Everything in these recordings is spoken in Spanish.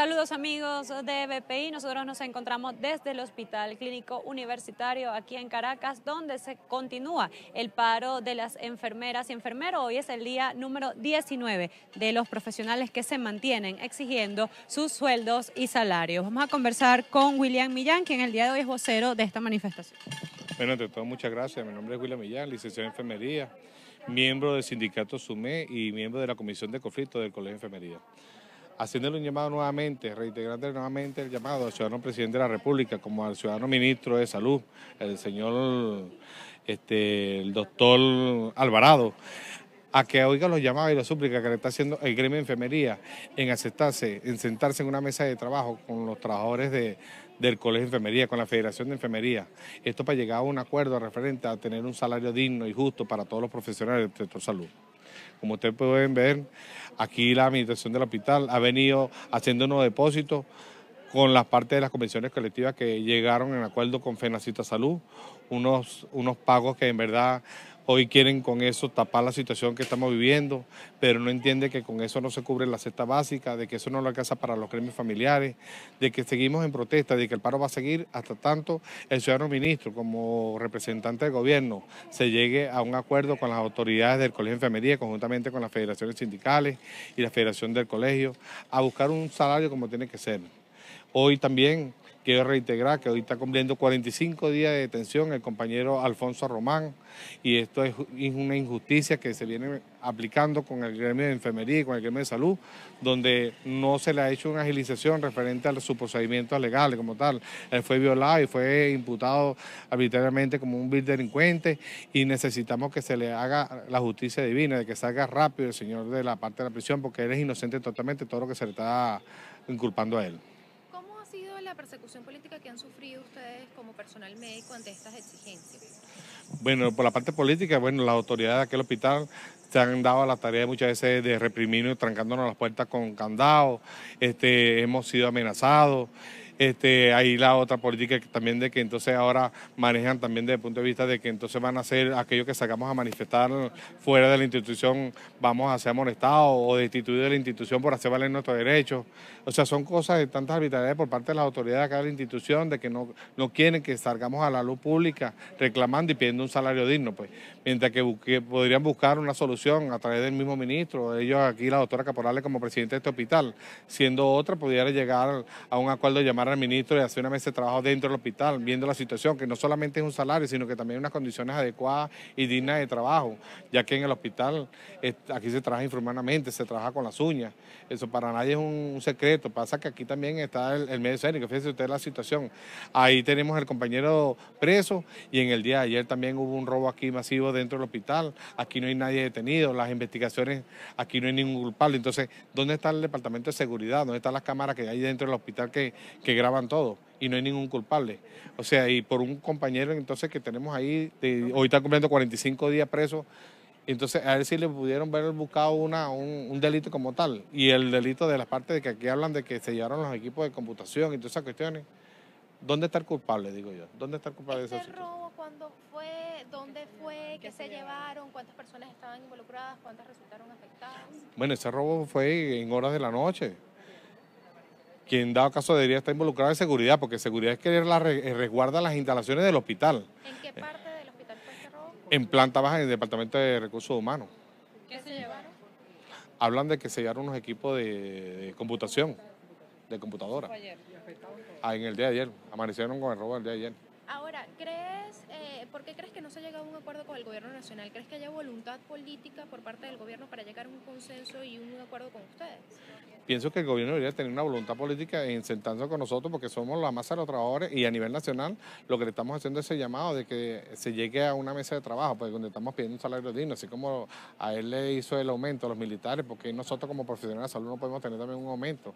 Saludos amigos de BPI, nosotros nos encontramos desde el Hospital Clínico Universitario aquí en Caracas, donde se continúa el paro de las enfermeras y enfermeros. Hoy es el día número 19 de los profesionales que se mantienen exigiendo sus sueldos y salarios. Vamos a conversar con William Millán, quien el día de hoy es vocero de esta manifestación. Bueno, entre todo, muchas gracias. Mi nombre es William Millán, licenciado en enfermería, miembro del sindicato SUME y miembro de la Comisión de Conflicto del Colegio de Enfermería haciéndole un llamado nuevamente, reintegrando nuevamente el llamado al ciudadano presidente de la República, como al ciudadano ministro de Salud, el señor, este, el doctor Alvarado, a que oiga los llamados y las súplicas que le está haciendo el gremio de enfermería en aceptarse, en sentarse en una mesa de trabajo con los trabajadores del Colegio de Enfermería, con la Federación de Enfermería. Esto para llegar a un acuerdo referente a tener un salario digno y justo para todos los profesionales del sector salud. Como ustedes pueden ver, aquí la administración del hospital ha venido haciendo unos depósitos con las parte de las convenciones colectivas que llegaron en acuerdo con Fenacita Salud, unos pagos que en verdad Hoy quieren con eso tapar la situación que estamos viviendo, pero no entiende que con eso no se cubre la cesta básica, de que eso no lo alcanza para los gremios familiares, de que seguimos en protesta, de que el paro va a seguir hasta tanto el ciudadano ministro como representante del gobierno se llegue a un acuerdo con las autoridades del Colegio de Enfermería, conjuntamente con las federaciones sindicales y la Federación del Colegio, a buscar un salario como tiene que ser. Hoy también quiero reintegrar que hoy está cumpliendo 45 días de detención el compañero Alfonso Román y esto es una injusticia que se viene aplicando con el gremio de enfermería y con el gremio de salud, donde no se le ha hecho una agilización referente a sus procedimientos legales como tal. Él fue violado y fue imputado arbitrariamente como un vil delincuente y necesitamos que se le haga la justicia divina, de que salga rápido el señor de la parte de la prisión porque él es inocente totalmente todo lo que se le está inculpando a él la persecución política que han sufrido ustedes como personal médico ante estas exigencias? Bueno, por la parte política, bueno, las autoridades de aquel hospital se han dado a la tarea muchas veces de reprimirnos, trancándonos las puertas con candados, este, hemos sido amenazados. Este, ahí la otra política también de que entonces ahora manejan también desde el punto de vista de que entonces van a ser aquellos que sacamos a manifestar fuera de la institución, vamos a ser amonestados o destituidos de la institución por hacer valer nuestros derechos. O sea, son cosas de tantas arbitrariedades por parte de las autoridades de cada institución, de que no, no quieren que salgamos a la luz pública reclamando y pidiendo un salario digno, pues. Mientras que, podrían buscar una solución a través del mismo ministro, ellos aquí, la doctora Caporale como presidente de este hospital, siendo otra, pudiera llegar a un acuerdo de llamar al ministro de hace una vez de trabajo dentro del hospital, viendo la situación, que no solamente es un salario, sino que también unas condiciones adecuadas y dignas de trabajo, ya que en el hospital aquí se trabaja informalmente, se trabaja con las uñas. Eso para nadie es un, secreto. Pasa que aquí también está el, el medio escénico, fíjese usted la situación. Ahí tenemos el compañero preso y en el día de ayer también hubo un robo aquí masivo dentro del hospital. Aquí no hay nadie detenido, las investigaciones, aquí no hay ningún culpable. Entonces, ¿dónde está el departamento de seguridad? ¿Dónde están las cámaras que hay dentro del hospital que, que graban todo y no hay ningún culpable. O sea, y por un compañero entonces que tenemos ahí, hoy está cumpliendo 45 días preso, entonces a él si le pudieron ver buscado una, un, delito como tal. Y el delito de las partes de que aquí hablan de que se llevaron los equipos de computación y todas esas cuestiones. ¿Dónde está el culpable, digo yo? ¿Dónde está el culpable este robo, ¿Cuándo fue? ¿Dónde fue? ¿Qué se llevaron? ¿Cuántas personas estaban involucradas? ¿Cuántas resultaron afectadas? Bueno, ese robo fue en horas de la noche quien dado caso debería estar involucrado en seguridad, porque seguridad es que eh, resguarda las instalaciones del hospital. ¿En qué parte del hospital fue este robo? En planta baja, en el Departamento de Recursos Humanos. ¿Qué se llevaron? Hablan de que se llevaron unos equipos de, computación, de computadora. Ah, en el día de ayer, amanecieron con el robo el día de ayer. Ahora, ¿crees, eh, ¿por qué crees que no se ha llegado a un acuerdo con el gobierno nacional? ¿Crees que haya voluntad política por parte del gobierno para llegar a un y un acuerdo con ustedes? Pienso que el gobierno debería tener una voluntad política en sentarse con nosotros porque somos la masa de los trabajadores y a nivel nacional lo que le estamos haciendo es ese llamado de que se llegue a una mesa de trabajo, pues donde estamos pidiendo un salario digno, así como a él le hizo el aumento a los militares, porque nosotros como profesionales de salud no podemos tener también un aumento.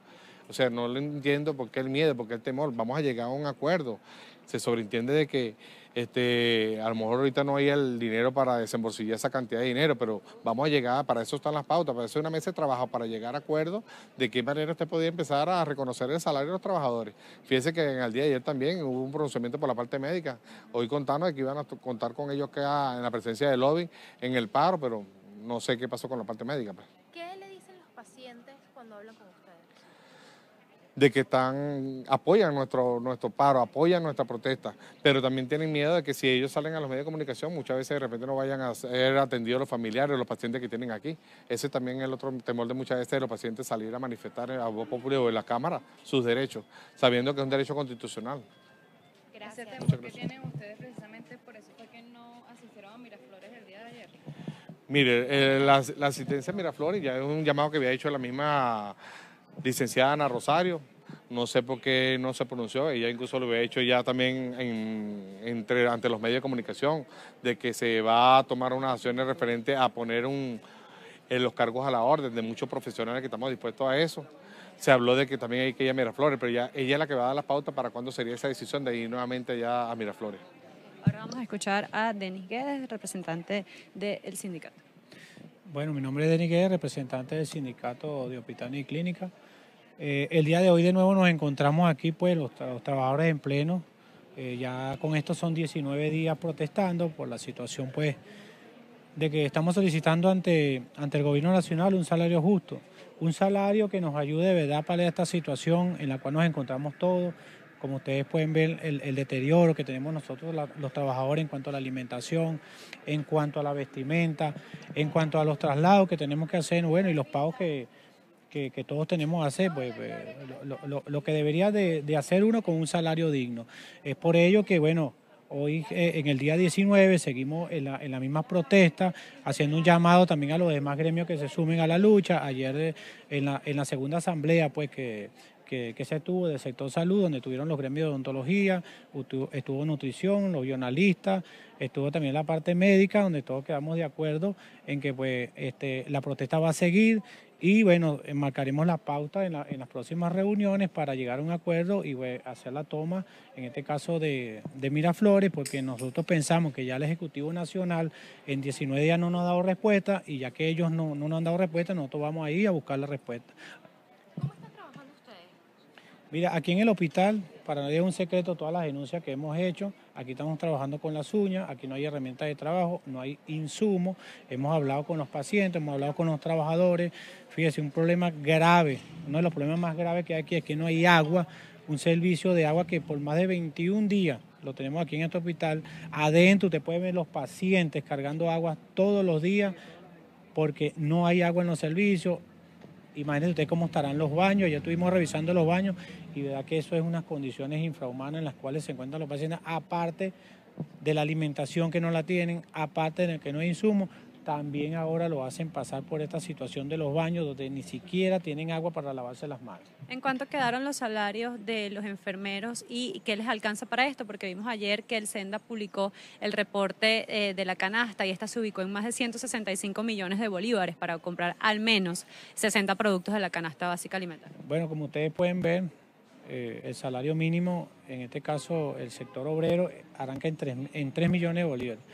O sea, no le entiendo por qué el miedo, por qué el temor. Vamos a llegar a un acuerdo. Se sobreentiende de que este, a lo mejor ahorita no hay el dinero para desembolsillar esa cantidad de dinero, pero vamos a llegar, para eso están las pautas, para eso una mesa de trabajo, para llegar a acuerdos de qué manera usted podía empezar a reconocer el salario de los trabajadores. Fíjese que en el día de ayer también hubo un pronunciamiento por la parte médica. Hoy contaron que iban a contar con ellos que en la presencia del lobby, en el paro, pero no sé qué pasó con la parte médica. Pues. ¿Qué le dicen los pacientes cuando hablan con ustedes? de que están, apoyan nuestro, nuestro paro, apoyan nuestra protesta, pero también tienen miedo de que si ellos salen a los medios de comunicación, muchas veces de repente no vayan a ser atendidos los familiares, los pacientes que tienen aquí. Ese también es el otro temor de muchas veces de los pacientes salir a manifestar a voz popular o en la Cámara sus derechos, sabiendo que es un derecho constitucional. Gracias. temor tienen ustedes precisamente por eso fue que no asistieron a Miraflores el día de ayer? Mire, eh, la, la asistencia a Miraflores ya es un llamado que había hecho la misma licenciada Ana Rosario, no sé por qué no se pronunció, ella incluso lo había hecho ya también entre, ante los medios de comunicación, de que se va a tomar unas acciones referentes a poner eh, los cargos a la orden de muchos profesionales que estamos dispuestos a eso. Se habló de que también hay que ir a Miraflores, pero ya, ella es la que va a dar las pautas para cuándo sería esa decisión de ir nuevamente allá a Miraflores. Ahora vamos a escuchar a Denis Guedes, representante del sindicato. Bueno, mi nombre es Denis Guedes, representante del sindicato de hospital y clínica. Eh, el día de hoy de nuevo nos encontramos aquí, pues los, trabajadores en pleno, eh, ya con esto son 19 días protestando por la situación, pues, de que estamos solicitando ante, ante el gobierno nacional un salario justo, un salario que nos ayude de verdad para esta situación en la cual nos encontramos todos. Como ustedes pueden ver, el, deterioro que tenemos nosotros los trabajadores en cuanto a la alimentación, en cuanto a la vestimenta, en cuanto a los traslados que tenemos que hacer, bueno, y los pagos que, que, todos tenemos que hacer, pues, pues lo, que debería de, hacer uno con un salario digno. Es por ello que, bueno, hoy eh, en el día 19 seguimos en la, misma protesta, haciendo un llamado también a los demás gremios que se sumen a la lucha. Ayer eh, en, la, segunda asamblea, pues que se tuvo del sector salud, donde tuvieron los gremios de odontología, estuvo, nutrición, los guionalistas, estuvo también la parte médica, donde todos quedamos de acuerdo en que pues, este, la protesta va a seguir y bueno, eh, marcaremos la pauta en, las próximas reuniones para llegar a un acuerdo y hacer la toma, en este caso de, Miraflores, porque nosotros pensamos que ya el Ejecutivo Nacional en 19 días no nos ha dado respuesta y ya que ellos no, nos han dado respuesta, nosotros vamos ahí a buscar la respuesta. ¿Cómo están trabajando ustedes? Mira, aquí en el hospital, para nadie es un secreto todas las denuncias que hemos hecho. Aquí estamos trabajando con las uñas, aquí no hay herramientas de trabajo, no hay insumo, Hemos hablado con los pacientes, hemos hablado con los trabajadores. Fíjese, un problema grave, uno de los problemas más graves que hay aquí es que no hay agua, un servicio de agua que por más de 21 días lo tenemos aquí en este hospital. Adentro usted puede ver los pacientes cargando agua todos los días porque no hay agua en los servicios, Imagínense usted cómo estarán los baños, ya estuvimos revisando los baños y verdad que eso es unas condiciones infrahumanas en las cuales se encuentran los pacientes, aparte de la alimentación que no la tienen, aparte de que no hay insumos, también ahora lo hacen pasar por esta situación de los baños donde ni siquiera tienen agua para lavarse las manos. ¿En cuánto quedaron los salarios de los enfermeros y qué les alcanza para esto? Porque vimos ayer que el Senda publicó el reporte eh, de la canasta y esta se ubicó en más de 165 millones de bolívares para comprar al menos 60 productos de la canasta básica alimentaria. Bueno, como ustedes pueden ver, eh, el salario mínimo, en este caso el sector obrero, arranca en 3 millones de bolívares.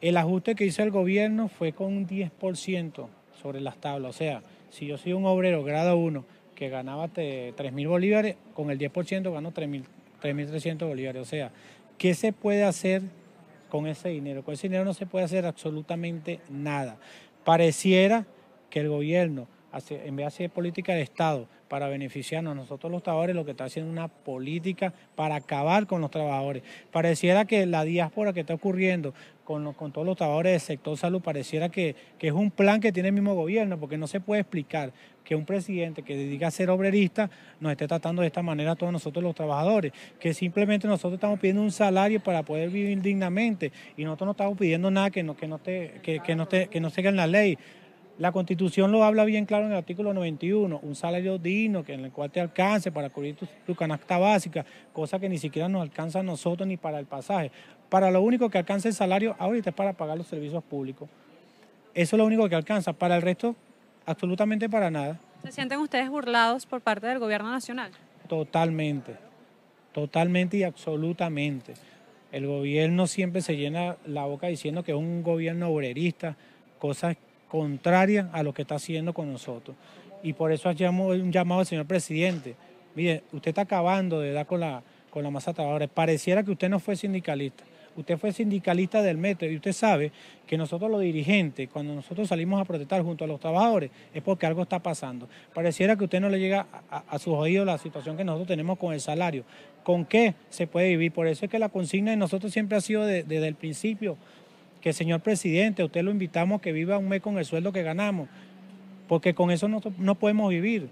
El ajuste que hizo el gobierno fue con un 10% sobre las tablas. O sea, si yo soy un obrero grado 1 que ganaba 3.000 bolívares, con el 10% gano 3.300 bolívares. O sea, ¿qué se puede hacer con ese dinero? Con ese dinero no se puede hacer absolutamente nada. Pareciera que el gobierno, en vez de hacer política de Estado, para beneficiarnos. Nosotros los trabajadores lo que está haciendo es una política para acabar con los trabajadores. Pareciera que la diáspora que está ocurriendo con, con todos los trabajadores del sector salud, pareciera que, es un plan que tiene el mismo gobierno, porque no se puede explicar que un presidente que dedica a ser obrerista nos esté tratando de esta manera a todos nosotros los trabajadores, que simplemente nosotros estamos pidiendo un salario para poder vivir dignamente y nosotros no estamos pidiendo nada que no, que no, que, no, esté, que no en la ley. La Constitución lo habla bien claro en el artículo 91, un salario digno que en el cual te alcance para cubrir tu, canasta básica, cosa que ni siquiera nos alcanza a nosotros ni para el pasaje. Para lo único que alcanza el salario ahorita es para pagar los servicios públicos. Eso es lo único que alcanza. Para el resto, absolutamente para nada. ¿Se sienten ustedes burlados por parte del gobierno nacional? Totalmente, totalmente y absolutamente. El gobierno siempre se llena la boca diciendo que es un gobierno obrerista, cosas contraria a lo que está haciendo con nosotros. Y por eso hacemos un llamado al señor presidente. Mire, usted está acabando de dar con la, con la trabajadores, Pareciera que usted no fue sindicalista. Usted fue sindicalista del metro y usted sabe que nosotros los dirigentes, cuando nosotros salimos a protestar junto a los trabajadores, es porque algo está pasando. Pareciera que usted no le llega a, sus oídos la situación que nosotros tenemos con el salario. ¿Con qué se puede vivir? Por eso es que la consigna de nosotros siempre ha sido desde el principio que señor presidente, usted lo invitamos que viva un mes con el sueldo que ganamos, porque con eso no, no podemos vivir.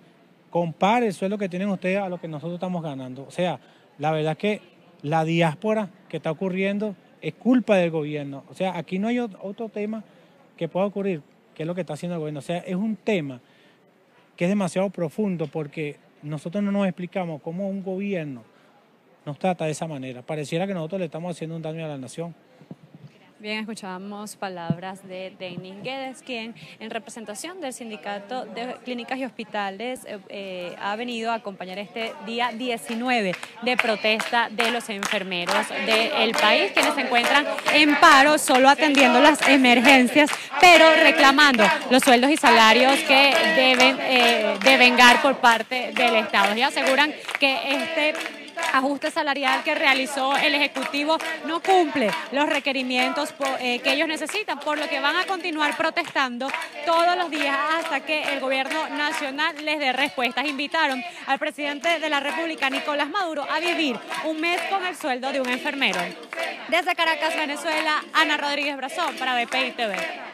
Compare el sueldo que tienen ustedes a lo que nosotros estamos ganando. O sea, la verdad que la diáspora que está ocurriendo es culpa del gobierno. O sea, aquí no hay otro tema que pueda ocurrir, que es lo que está haciendo el gobierno. O sea, es un tema que es demasiado profundo porque nosotros no nos explicamos cómo un gobierno nos trata de esa manera. Pareciera que nosotros le estamos haciendo un daño a la nación. Bien, escuchamos palabras de Denis Guedes, quien en representación del Sindicato de Clínicas y Hospitales eh, eh, ha venido a acompañar este día 19 de protesta de los enfermeros del país, quienes se encuentran en paro, solo atendiendo las emergencias, pero reclamando los sueldos y salarios que deben eh, devengar por parte del Estado. Y aseguran que este ajuste salarial que realizó el Ejecutivo no cumple los requerimientos eh, que ellos necesitan, por lo que van a continuar protestando todos los días hasta que el gobierno nacional les dé respuestas. Invitaron al presidente de la República, Nicolás Maduro, a vivir un mes con el sueldo de un enfermero. Desde Caracas, Venezuela, Ana Rodríguez Brazón para BPI TV.